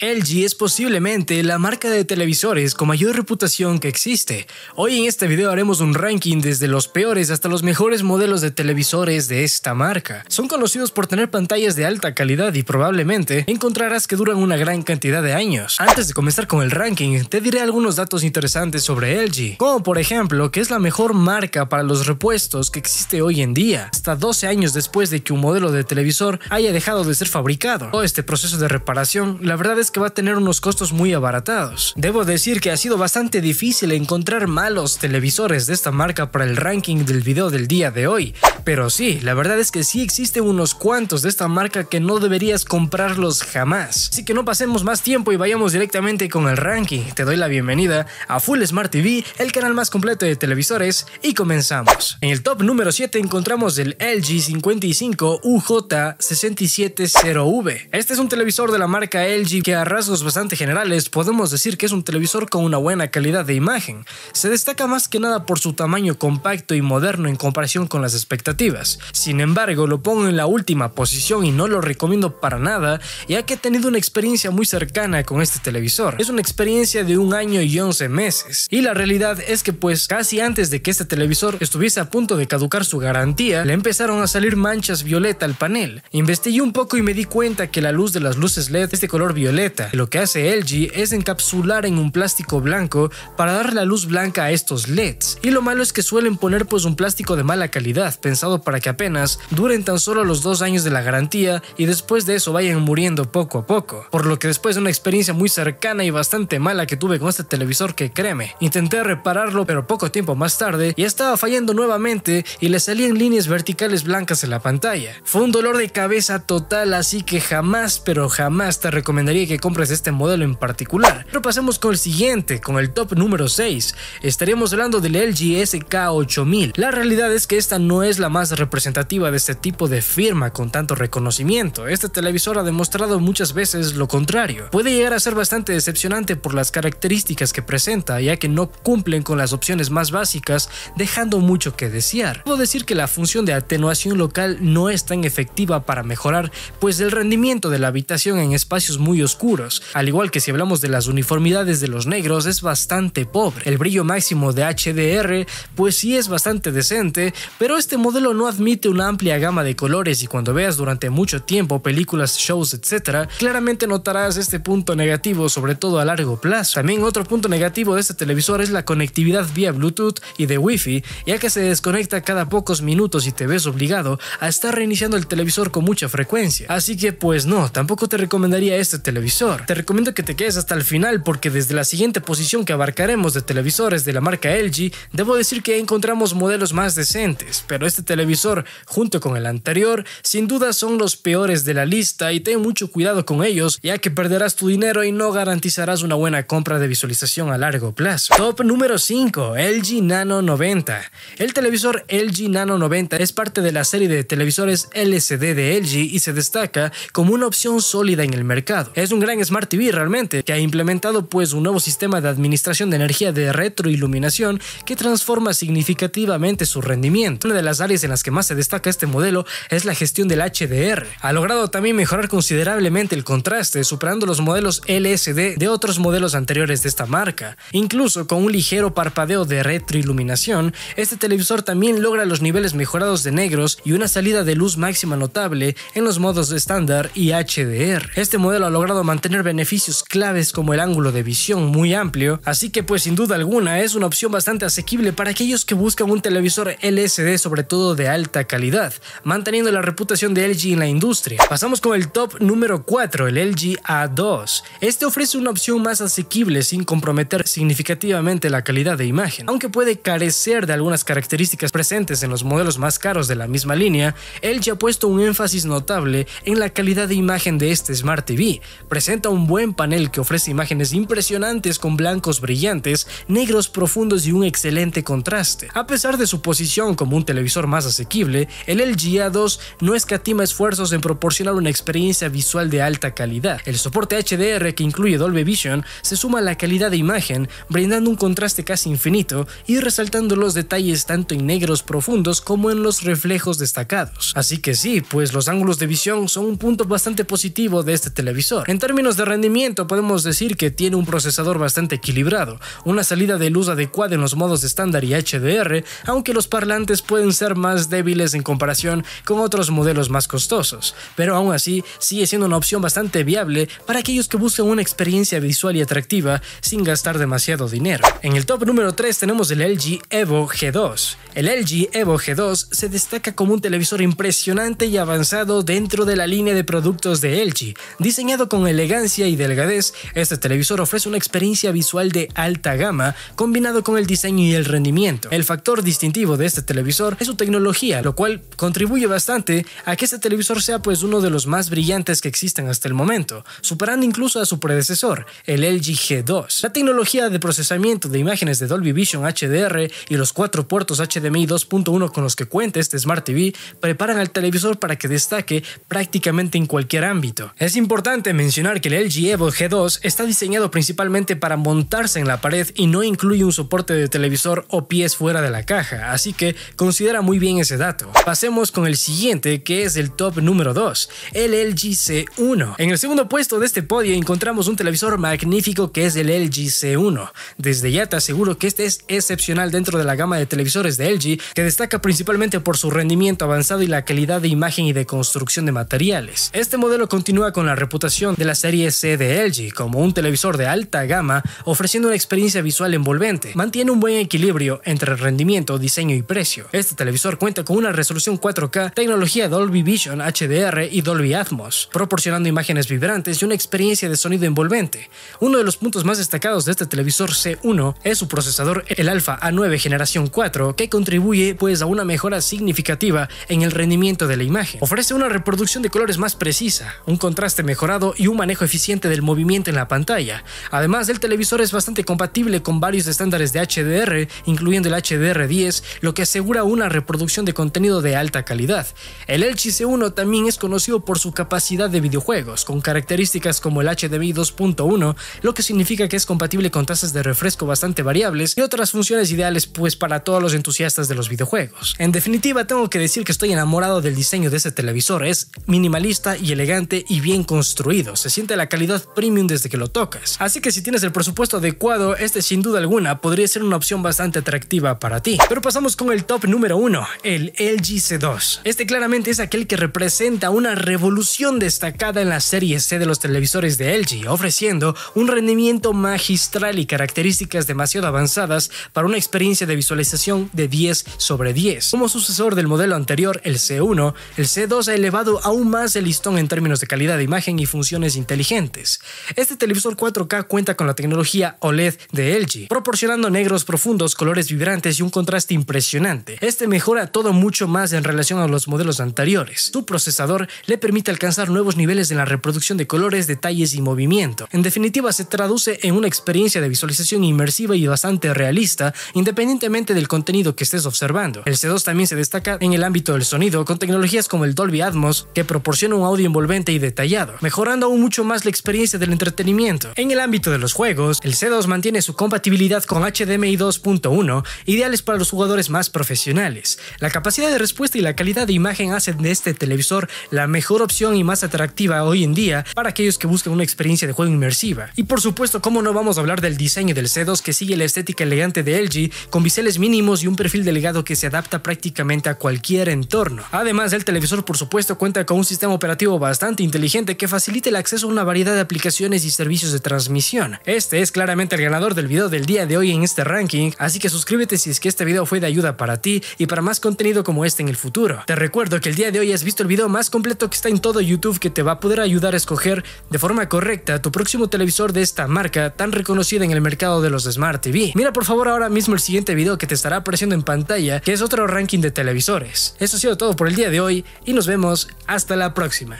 LG es posiblemente la marca de televisores con mayor reputación que existe. Hoy en este video haremos un ranking desde los peores hasta los mejores modelos de televisores de esta marca. Son conocidos por tener pantallas de alta calidad y probablemente encontrarás que duran una gran cantidad de años. Antes de comenzar con el ranking, te diré algunos datos interesantes sobre LG, como por ejemplo que es la mejor marca para los repuestos que existe hoy en día, hasta 12 años después de que un modelo de televisor haya dejado de ser fabricado. Todo este proceso de reparación, la verdad es que va a tener unos costos muy abaratados. Debo decir que ha sido bastante difícil encontrar malos televisores de esta marca para el ranking del video del día de hoy, pero sí, la verdad es que sí existen unos cuantos de esta marca que no deberías comprarlos jamás. Así que no pasemos más tiempo y vayamos directamente con el ranking. Te doy la bienvenida a Full Smart TV, el canal más completo de televisores, y comenzamos. En el top número 7 encontramos el LG 55 uj 670 v Este es un televisor de la marca LG que rasgos bastante generales, podemos decir que es un televisor con una buena calidad de imagen. Se destaca más que nada por su tamaño compacto y moderno en comparación con las expectativas. Sin embargo, lo pongo en la última posición y no lo recomiendo para nada, ya que he tenido una experiencia muy cercana con este televisor. Es una experiencia de un año y 11 meses. Y la realidad es que pues casi antes de que este televisor estuviese a punto de caducar su garantía, le empezaron a salir manchas violeta al panel. Investigué un poco y me di cuenta que la luz de las luces LED, este color violeta, lo que hace LG es encapsular en un plástico blanco para dar la luz blanca a estos LEDs, y lo malo es que suelen poner pues un plástico de mala calidad, pensado para que apenas duren tan solo los dos años de la garantía y después de eso vayan muriendo poco a poco, por lo que después de una experiencia muy cercana y bastante mala que tuve con este televisor que créeme, intenté repararlo pero poco tiempo más tarde y estaba fallando nuevamente y le salían líneas verticales blancas en la pantalla. Fue un dolor de cabeza total así que jamás pero jamás te recomendaría que compras compres este modelo en particular. Pero pasemos con el siguiente, con el top número 6. Estaríamos hablando del LG SK8000. La realidad es que esta no es la más representativa de este tipo de firma con tanto reconocimiento. Este televisor ha demostrado muchas veces lo contrario. Puede llegar a ser bastante decepcionante por las características que presenta, ya que no cumplen con las opciones más básicas, dejando mucho que desear. Puedo decir que la función de atenuación local no es tan efectiva para mejorar, pues el rendimiento de la habitación en espacios muy oscuros al igual que si hablamos de las uniformidades de los negros es bastante pobre. El brillo máximo de HDR pues sí es bastante decente, pero este modelo no admite una amplia gama de colores y cuando veas durante mucho tiempo películas, shows, etc., claramente notarás este punto negativo, sobre todo a largo plazo. También otro punto negativo de este televisor es la conectividad vía Bluetooth y de Wi-Fi, ya que se desconecta cada pocos minutos y te ves obligado a estar reiniciando el televisor con mucha frecuencia. Así que pues no, tampoco te recomendaría este televisor. Te recomiendo que te quedes hasta el final porque desde la siguiente posición que abarcaremos de televisores de la marca LG, debo decir que encontramos modelos más decentes, pero este televisor junto con el anterior sin duda son los peores de la lista y ten mucho cuidado con ellos ya que perderás tu dinero y no garantizarás una buena compra de visualización a largo plazo. Top número 5, LG Nano 90. El televisor LG Nano 90 es parte de la serie de televisores LCD de LG y se destaca como una opción sólida en el mercado. Es un gran gran Smart TV realmente, que ha implementado pues un nuevo sistema de administración de energía de retroiluminación que transforma significativamente su rendimiento. Una de las áreas en las que más se destaca este modelo es la gestión del HDR. Ha logrado también mejorar considerablemente el contraste, superando los modelos LSD de otros modelos anteriores de esta marca. Incluso con un ligero parpadeo de retroiluminación, este televisor también logra los niveles mejorados de negros y una salida de luz máxima notable en los modos estándar y HDR. Este modelo ha logrado mantener beneficios claves como el ángulo de visión muy amplio, así que pues sin duda alguna es una opción bastante asequible para aquellos que buscan un televisor LCD sobre todo de alta calidad, manteniendo la reputación de LG en la industria. Pasamos con el top número 4, el LG A2. Este ofrece una opción más asequible sin comprometer significativamente la calidad de imagen, aunque puede carecer de algunas características presentes en los modelos más caros de la misma línea, LG ha puesto un énfasis notable en la calidad de imagen de este Smart TV, presenta un buen panel que ofrece imágenes impresionantes con blancos brillantes, negros profundos y un excelente contraste. A pesar de su posición como un televisor más asequible, el LG A2 no escatima esfuerzos en proporcionar una experiencia visual de alta calidad. El soporte HDR que incluye Dolby Vision se suma a la calidad de imagen, brindando un contraste casi infinito y resaltando los detalles tanto en negros profundos como en los reflejos destacados. Así que sí, pues los ángulos de visión son un punto bastante positivo de este televisor. En términos de rendimiento podemos decir que tiene un procesador bastante equilibrado, una salida de luz adecuada en los modos estándar y HDR, aunque los parlantes pueden ser más débiles en comparación con otros modelos más costosos, pero aún así sigue siendo una opción bastante viable para aquellos que buscan una experiencia visual y atractiva sin gastar demasiado dinero. En el top número 3 tenemos el LG Evo G2. El LG Evo G2 se destaca como un televisor impresionante y avanzado dentro de la línea de productos de LG, diseñado con el elegancia y delgadez, este televisor ofrece una experiencia visual de alta gama combinado con el diseño y el rendimiento. El factor distintivo de este televisor es su tecnología, lo cual contribuye bastante a que este televisor sea pues uno de los más brillantes que existen hasta el momento, superando incluso a su predecesor, el LG G2. La tecnología de procesamiento de imágenes de Dolby Vision HDR y los cuatro puertos HDMI 2.1 con los que cuenta este Smart TV preparan al televisor para que destaque prácticamente en cualquier ámbito. Es importante mencionar que el LG Evo G2 está diseñado principalmente para montarse en la pared y no incluye un soporte de televisor o pies fuera de la caja, así que considera muy bien ese dato. Pasemos con el siguiente, que es el top número 2, el LG C1. En el segundo puesto de este podio encontramos un televisor magnífico que es el LG C1. Desde ya te aseguro que este es excepcional dentro de la gama de televisores de LG, que destaca principalmente por su rendimiento avanzado y la calidad de imagen y de construcción de materiales. Este modelo continúa con la reputación de la serie C de LG como un televisor de alta gama ofreciendo una experiencia visual envolvente. Mantiene un buen equilibrio entre rendimiento, diseño y precio. Este televisor cuenta con una resolución 4K, tecnología Dolby Vision HDR y Dolby Atmos, proporcionando imágenes vibrantes y una experiencia de sonido envolvente. Uno de los puntos más destacados de este televisor C1 es su procesador, el Alpha A9 generación 4, que contribuye pues a una mejora significativa en el rendimiento de la imagen. Ofrece una reproducción de colores más precisa, un contraste mejorado y un eficiente del movimiento en la pantalla. Además, el televisor es bastante compatible con varios estándares de HDR, incluyendo el HDR10, lo que asegura una reproducción de contenido de alta calidad. El LG C1 también es conocido por su capacidad de videojuegos, con características como el HDMI 2.1, lo que significa que es compatible con tasas de refresco bastante variables y otras funciones ideales pues para todos los entusiastas de los videojuegos. En definitiva, tengo que decir que estoy enamorado del diseño de este televisor, es minimalista y elegante y bien construido, siente la calidad premium desde que lo tocas. Así que si tienes el presupuesto adecuado, este sin duda alguna podría ser una opción bastante atractiva para ti. Pero pasamos con el top número 1, el LG C2. Este claramente es aquel que representa una revolución destacada en la serie C de los televisores de LG, ofreciendo un rendimiento magistral y características demasiado avanzadas para una experiencia de visualización de 10 sobre 10. Como sucesor del modelo anterior, el C1, el C2 ha elevado aún más el listón en términos de calidad de imagen y funciones inteligentes. Este televisor 4K cuenta con la tecnología OLED de LG, proporcionando negros profundos, colores vibrantes y un contraste impresionante. Este mejora todo mucho más en relación a los modelos anteriores. Su procesador le permite alcanzar nuevos niveles en la reproducción de colores, detalles y movimiento. En definitiva, se traduce en una experiencia de visualización inmersiva y bastante realista, independientemente del contenido que estés observando. El C2 también se destaca en el ámbito del sonido, con tecnologías como el Dolby Atmos, que proporciona un audio envolvente y detallado, mejorando aún mucho más la experiencia del entretenimiento. En el ámbito de los juegos, el C2 mantiene su compatibilidad con HDMI 2.1, ideales para los jugadores más profesionales. La capacidad de respuesta y la calidad de imagen hacen de este televisor la mejor opción y más atractiva hoy en día para aquellos que buscan una experiencia de juego inmersiva. Y por supuesto, como no vamos a hablar del diseño del C2 que sigue la estética elegante de LG, con biseles mínimos y un perfil delegado que se adapta prácticamente a cualquier entorno. Además, el televisor por supuesto cuenta con un sistema operativo bastante inteligente que facilita el acceso una variedad de aplicaciones y servicios de transmisión. Este es claramente el ganador del video del día de hoy en este ranking, así que suscríbete si es que este video fue de ayuda para ti y para más contenido como este en el futuro. Te recuerdo que el día de hoy has visto el video más completo que está en todo YouTube que te va a poder ayudar a escoger de forma correcta tu próximo televisor de esta marca tan reconocida en el mercado de los Smart TV. Mira por favor ahora mismo el siguiente video que te estará apareciendo en pantalla, que es otro ranking de televisores. Eso ha sido todo por el día de hoy y nos vemos hasta la próxima.